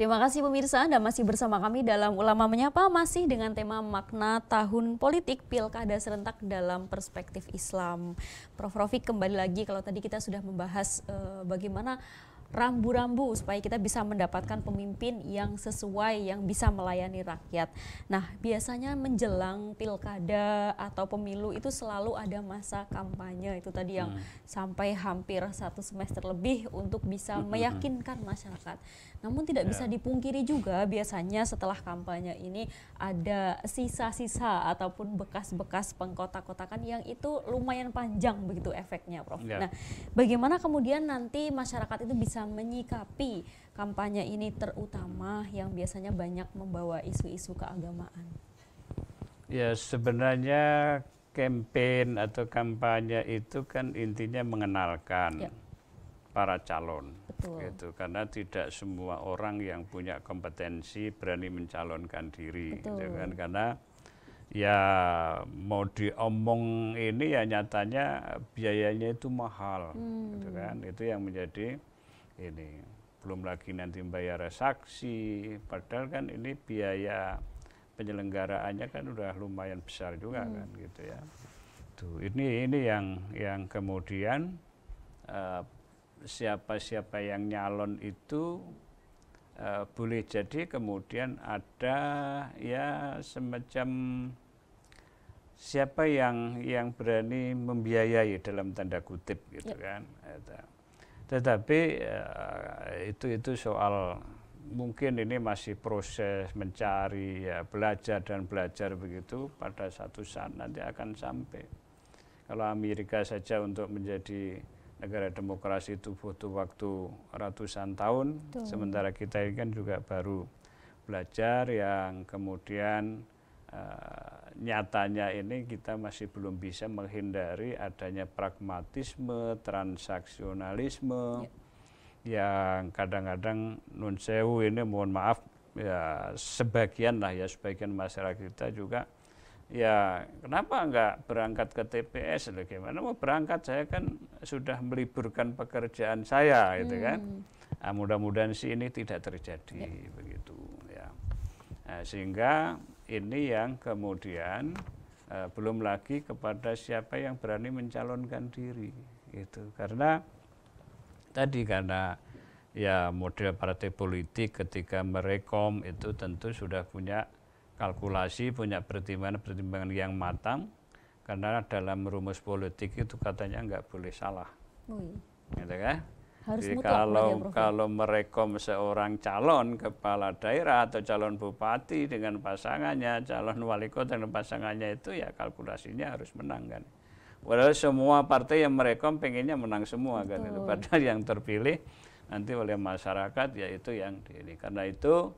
Terima kasih pemirsa Anda masih bersama kami dalam Ulama Menyapa masih dengan tema makna tahun politik pilkada serentak dalam perspektif Islam. Prof Rofik kembali lagi kalau tadi kita sudah membahas uh, bagaimana rambu-rambu supaya kita bisa mendapatkan pemimpin yang sesuai yang bisa melayani rakyat. Nah, biasanya menjelang pilkada atau pemilu itu selalu ada masa kampanye itu tadi yang hmm. sampai hampir satu semester lebih untuk bisa hmm, hmm, hmm. meyakinkan masyarakat. Namun tidak yeah. bisa ya. dipungkiri juga biasanya setelah kampanye ini ada sisa-sisa ataupun bekas-bekas pengkotak-kotakan yang itu lumayan panjang begitu efeknya, Prof. Yeah. Nah, bagaimana kemudian nanti masyarakat itu bisa bisa menyikapi kampanye ini terutama yang biasanya banyak membawa isu-isu keagamaan? Ya sebenarnya kampanye atau kampanye itu kan intinya mengenalkan ya. para calon. Betul. Gitu karena tidak semua orang yang punya kompetensi berani mencalonkan diri gitu Betul. gitu kan karena ya mau diomong ini ya nyatanya biayanya itu mahal gitu hmm. gitu kan. Itu yang menjadi ini belum lagi nanti bayar saksi padahal kan ini biaya penyelenggaraannya kan udah lumayan besar juga hmm. kan gitu ya tuh ini ini yang yang kemudian eh, siapa-siapa yang nyalon itu uh, boleh jadi kemudian ada ya semacam siapa yang yang berani membiayai dalam tanda kutip gitu ya. kan gitu tetapi eh, itu itu soal mungkin ini masih proses mencari ya, belajar dan belajar begitu pada satu saat nanti akan sampai kalau Amerika saja untuk menjadi negara demokrasi itu butuh waktu ratusan tahun Tuh. sementara kita ini kan juga baru belajar yang kemudian uh, nyatanya ini kita masih belum bisa menghindari adanya pragmatisme, transaksionalisme ya. yang kadang-kadang nun sewu ini mohon maaf ya sebagian lah ya sebagian masyarakat kita juga ya kenapa enggak berangkat ke TPS Bagaimana mau berangkat saya kan sudah meliburkan pekerjaan saya gitu kan nah, mudah-mudahan sih ini tidak terjadi ya. begitu ya nah, sehingga ini yang kemudian uh, belum lagi kepada siapa yang berani mencalonkan diri itu karena tadi karena ya model partai politik ketika merekom itu tentu sudah punya kalkulasi punya pertimbangan-pertimbangan yang matang karena dalam rumus politik itu katanya nggak boleh salah, oh iya. gitu kan? harus Jadi ya, kalau ya, Prof. kalau merekom seorang calon kepala daerah atau calon bupati dengan pasangannya, calon wali kota dengan pasangannya itu ya kalkulasinya harus menang kan. Walaupun semua partai yang merekom pengennya menang semua kan. Betul. kan. Padahal yang terpilih nanti oleh masyarakat yaitu yang ini. Karena itu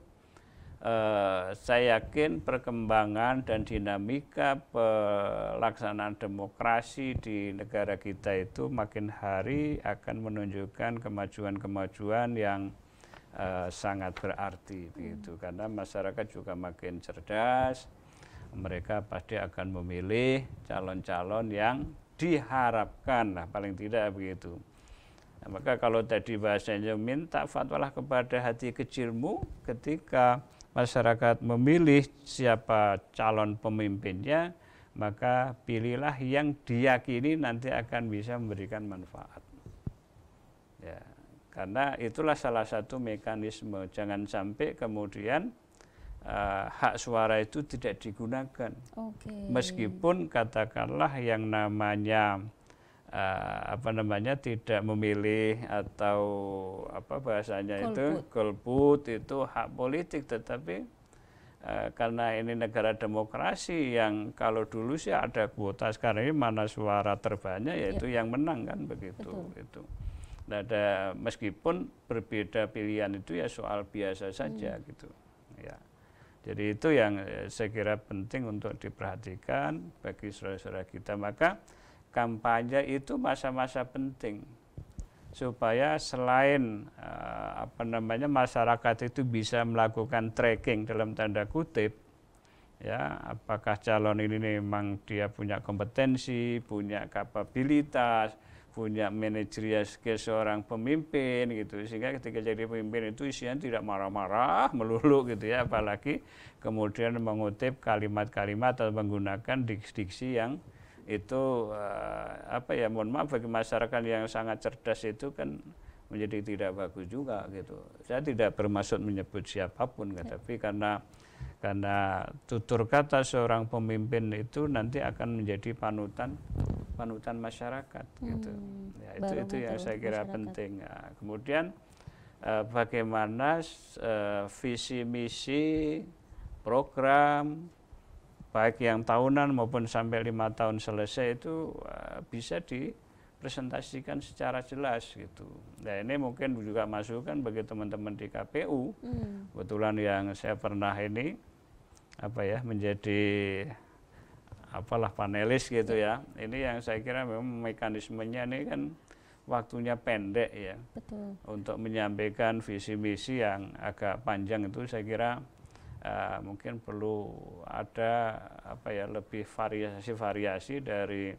Eh, saya yakin perkembangan dan dinamika pelaksanaan demokrasi di negara kita itu makin hari akan menunjukkan kemajuan-kemajuan yang eh, sangat berarti hmm. begitu karena masyarakat juga makin cerdas mereka pasti akan memilih calon-calon yang diharapkan lah paling tidak begitu nah, maka kalau tadi bahasanya minta fatwalah kepada hati kecilmu ketika masyarakat memilih siapa calon pemimpinnya, maka pilihlah yang diyakini nanti akan bisa memberikan manfaat. Ya, karena itulah salah satu mekanisme. Jangan sampai kemudian uh, hak suara itu tidak digunakan. Okay. Meskipun katakanlah yang namanya uh, apa namanya tidak memilih atau apa bahasanya itu golput itu hak politik tetapi uh, karena ini negara demokrasi yang kalau dulu sih ada kuota sekarang ini mana suara terbanyak yaitu ya. Iya. yang menang kan begitu Betul. itu nah, ada meskipun berbeda pilihan itu ya soal biasa saja hmm. gitu ya jadi itu yang eh, saya kira penting untuk diperhatikan bagi saudara-saudara kita maka kampanye itu masa-masa penting supaya selain uh, apa namanya masyarakat itu bisa melakukan tracking dalam tanda kutip ya apakah calon ini memang dia punya kompetensi, punya kapabilitas, punya manajerial skill seorang pemimpin gitu sehingga ketika jadi pemimpin itu isian tidak marah-marah melulu gitu ya apalagi kemudian mengutip kalimat-kalimat atau menggunakan diksi-diksi yang itu eh, apa ya mohon maaf bagi masyarakat yang sangat cerdas itu kan menjadi tidak bagus juga gitu. Saya tidak bermaksud menyebut siapapun, kan, ya. tapi karena karena tutur kata seorang pemimpin itu nanti akan menjadi panutan panutan masyarakat gitu. hmm. gitu. Ya, itu itu yang saya kira masyarakat. penting. Nah, kemudian eh, bagaimana eh, visi misi program baik yang tahunan maupun sampai lima tahun selesai itu eh, bisa dipresentasikan secara jelas gitu. Nah ini mungkin juga masukan bagi teman-teman di KPU, hmm. kebetulan yang saya pernah ini apa ya menjadi apalah panelis gitu ya. Iya. Ini yang saya kira memang mekanismenya ini kan waktunya pendek ya. Betul. Untuk menyampaikan visi misi yang agak panjang itu saya kira Eh, mungkin perlu ada apa ya lebih variasi-variasi dari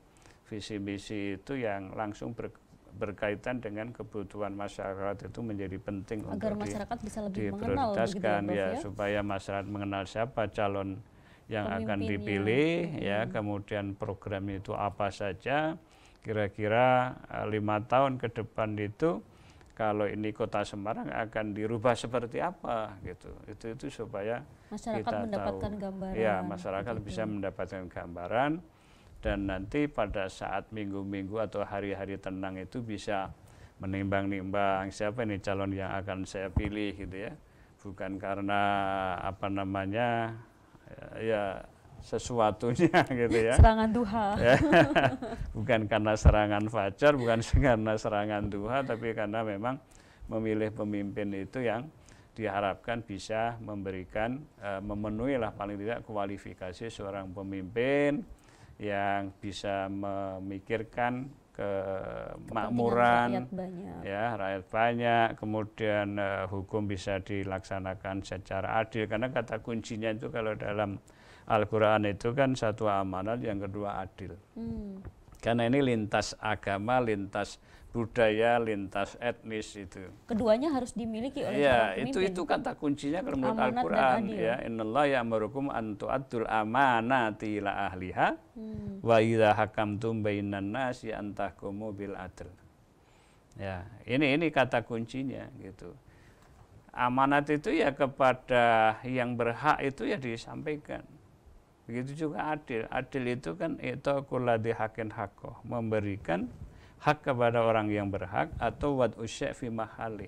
visi misi itu yang langsung ber, berkaitan dengan kebutuhan masyarakat itu menjadi penting agar untuk masyarakat di, bisa lebih ya, ya? diprioritaskan mengenal, ya, ya supaya masyarakat mengenal siapa calon yang akan dipilih ya. hmm. kemudian program itu apa saja kira-kira eh, lima tahun ke depan itu kalau ini kota Semarang akan dirubah seperti apa gitu. Itu itu supaya masyarakat kita mendapatkan tahu. gambaran. Ya, masyarakat gitu. bisa mendapatkan gambaran dan nanti pada saat minggu-minggu atau hari-hari tenang itu bisa menimbang-nimbang siapa ini calon yang akan saya pilih gitu ya. Bukan karena apa namanya ya, ya sesuatunya gitu ya. Serangan duha. Ya. bukan karena serangan fajar, bukan karena serangan duha, tapi karena memang memilih pemimpin itu yang diharapkan bisa memberikan, eh, memenuhi lah paling tidak kualifikasi seorang pemimpin yang bisa memikirkan kemakmuran rakyat ya rakyat banyak kemudian uh, hukum bisa dilaksanakan secara adil karena kata kuncinya itu kalau dalam Al-Quran itu kan satu amanat, yang kedua adil. Hmm. Karena ini lintas agama, lintas budaya, lintas etnis itu. Keduanya harus dimiliki oleh ya, itu itu kata kuncinya kalau menurut Al-Qur'an ya, innallaha ya'murukum an tu'addul amanati ila ahliha hmm. wa idza hakamtum bainan nasi an tahkumu bil Ya, ini ini kata kuncinya gitu. Amanat itu ya kepada yang berhak itu ya disampaikan. Begitu juga adil. Adil itu kan itu ya, itaqulladi hakin haqqo, memberikan hak kepada orang yang berhak atau wat usya' fi mahali.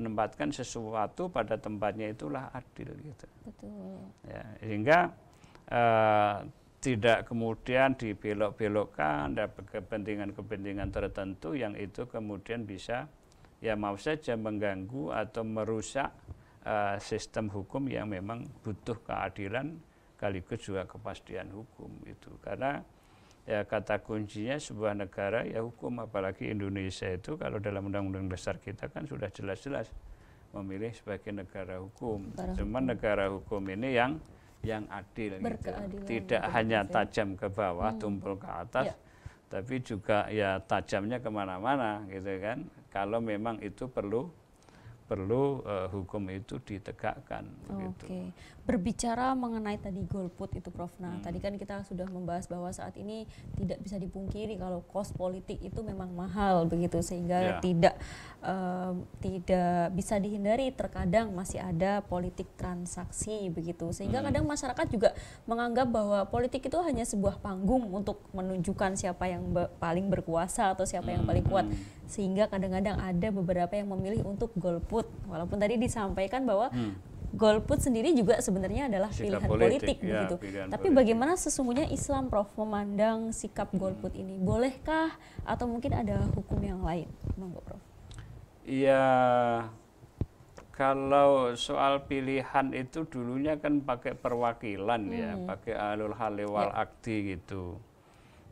Menempatkan sesuatu pada tempatnya itulah adil gitu. Betul. Ya, sehingga uh, tidak kemudian dibelok-belokkan ada kepentingan-kepentingan tertentu yang itu kemudian bisa ya mau saja mengganggu atau merusak uh, sistem hukum yang memang butuh keadilan sekaligus juga kepastian hukum itu karena ya kata kuncinya sebuah negara ya hukum apalagi Indonesia itu kalau dalam undang-undang dasar kita kan sudah jelas-jelas memilih sebagai negara hukum negara cuman hukum. negara hukum ini yang yang adil gitu. tidak hanya tajam ke bawah hmm. tumpul ke atas ya. tapi juga ya tajamnya kemana-mana gitu kan kalau memang itu perlu perlu uh, hukum itu ditegakkan. Oke, okay. berbicara mengenai tadi golput itu, Prof. Nah, hmm. tadi kan kita sudah membahas bahwa saat ini tidak bisa dipungkiri kalau kos politik itu memang mahal begitu, sehingga yeah. tidak uh, tidak bisa dihindari. Terkadang masih ada politik transaksi begitu, sehingga hmm. kadang masyarakat juga menganggap bahwa politik itu hanya sebuah panggung untuk menunjukkan siapa yang be paling berkuasa atau siapa hmm. yang paling kuat, hmm. sehingga kadang-kadang ada beberapa yang memilih untuk golput golput walaupun tadi disampaikan bahwa hmm golput sendiri juga sebenarnya adalah sikap pilihan politik, politik ya, begitu. Pilihan Tapi politik. bagaimana sesungguhnya Islam Prof memandang sikap hmm. golput ini? Bolehkah atau mungkin ada hukum yang lain? Monggo Prof. Iya. Kalau soal pilihan itu dulunya kan pakai perwakilan ya, hmm. ya, pakai alul halewal ya. akti gitu.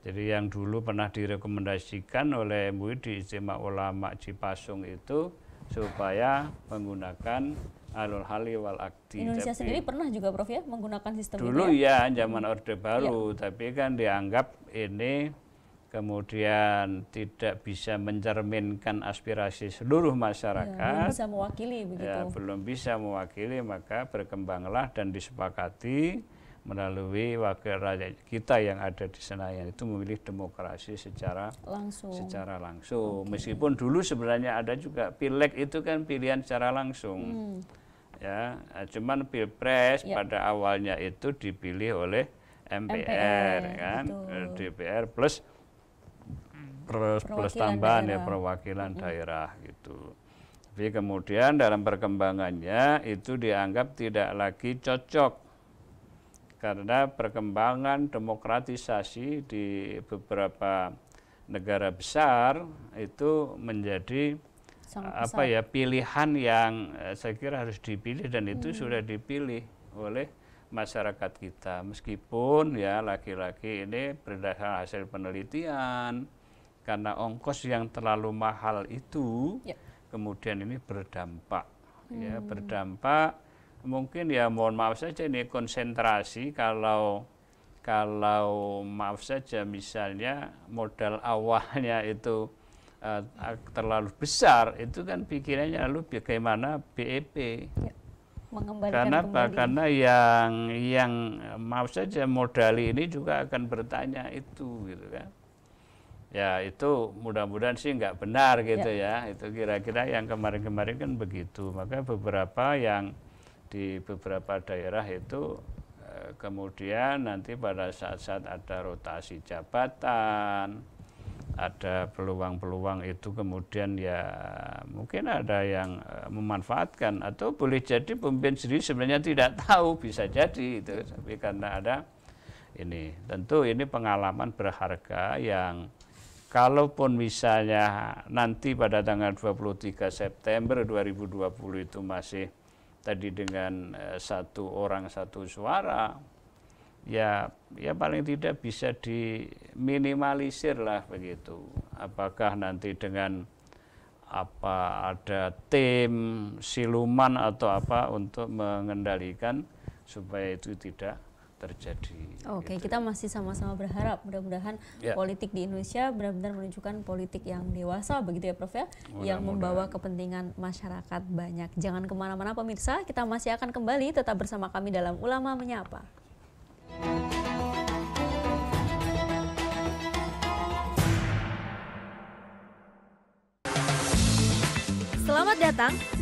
Jadi yang dulu pernah direkomendasikan oleh MUI di Ijtima Ulama Cipasung itu supaya menggunakan alul hali wal akti. Indonesia tapi, sendiri pernah juga Prof ya menggunakan sistem dulu itu ya? ya zaman Orde Baru, ya. tapi kan dianggap ini kemudian tidak bisa mencerminkan aspirasi seluruh iya, masyarakat. Ya, belum bisa mewakili ya, begitu. Ya, belum bisa mewakili maka berkembanglah dan disepakati melalui wakil rakyat kita yang ada di Senayan itu memilih demokrasi secara langsung. Secara langsung. Okay. Meskipun dulu sebenarnya ada juga pileg itu kan pilihan secara langsung. Hmm. Ya, cuman pilpres ya. pada awalnya itu dipilih oleh MPR, MPR kan, betul. DPR plus plus, plus tambahan ya, daerah. ya perwakilan hmm. daerah gitu. Tapi kemudian dalam perkembangannya itu dianggap tidak lagi cocok karena perkembangan demokratisasi di beberapa negara besar itu menjadi eh, besar. apa ya pilihan yang eh, saya kira harus dipilih dan itu hmm. sudah dipilih oleh masyarakat kita meskipun ya laki-laki ini berdasarkan hasil penelitian karena ongkos yang terlalu mahal itu ya. kemudian ini berdampak ya, hmm. ya berdampak mungkin ya mohon maaf saja ini konsentrasi kalau kalau maaf saja misalnya modal awalnya itu uh, terlalu besar itu kan pikirannya lalu bagaimana BEP ya, karena apa karena yang yang maaf saja modal ini juga akan bertanya itu gitu kan ya itu mudah-mudahan sih nggak benar gitu ya, ya. itu kira-kira yang kemarin-kemarin kan begitu maka beberapa yang di beberapa daerah itu eh, kemudian nanti pada saat-saat ada rotasi jabatan, ada peluang-peluang itu kemudian ya mungkin ada yang eh, memanfaatkan atau boleh jadi pemimpin sendiri sebenarnya tidak tahu bisa jadi itu tapi karena ada ini tentu ini pengalaman berharga yang kalaupun misalnya nanti pada tanggal 23 September 2020 itu masih tadi dengan eh, satu orang satu suara ya ya paling tidak bisa diminimalisir lah begitu apakah nanti dengan apa ada tim siluman atau apa untuk mengendalikan supaya itu tidak terjadi. Oke, okay, gitu. kita ya. masih sama-sama berharap mudah-mudahan yeah. politik di Indonesia benar-benar menunjukkan politik yang dewasa begitu ya Prof ya, Mudah yang membawa kepentingan masyarakat banyak. Jangan kemana-mana pemirsa, kita masih akan kembali tetap bersama kami dalam Ulama Menyapa. Selamat datang di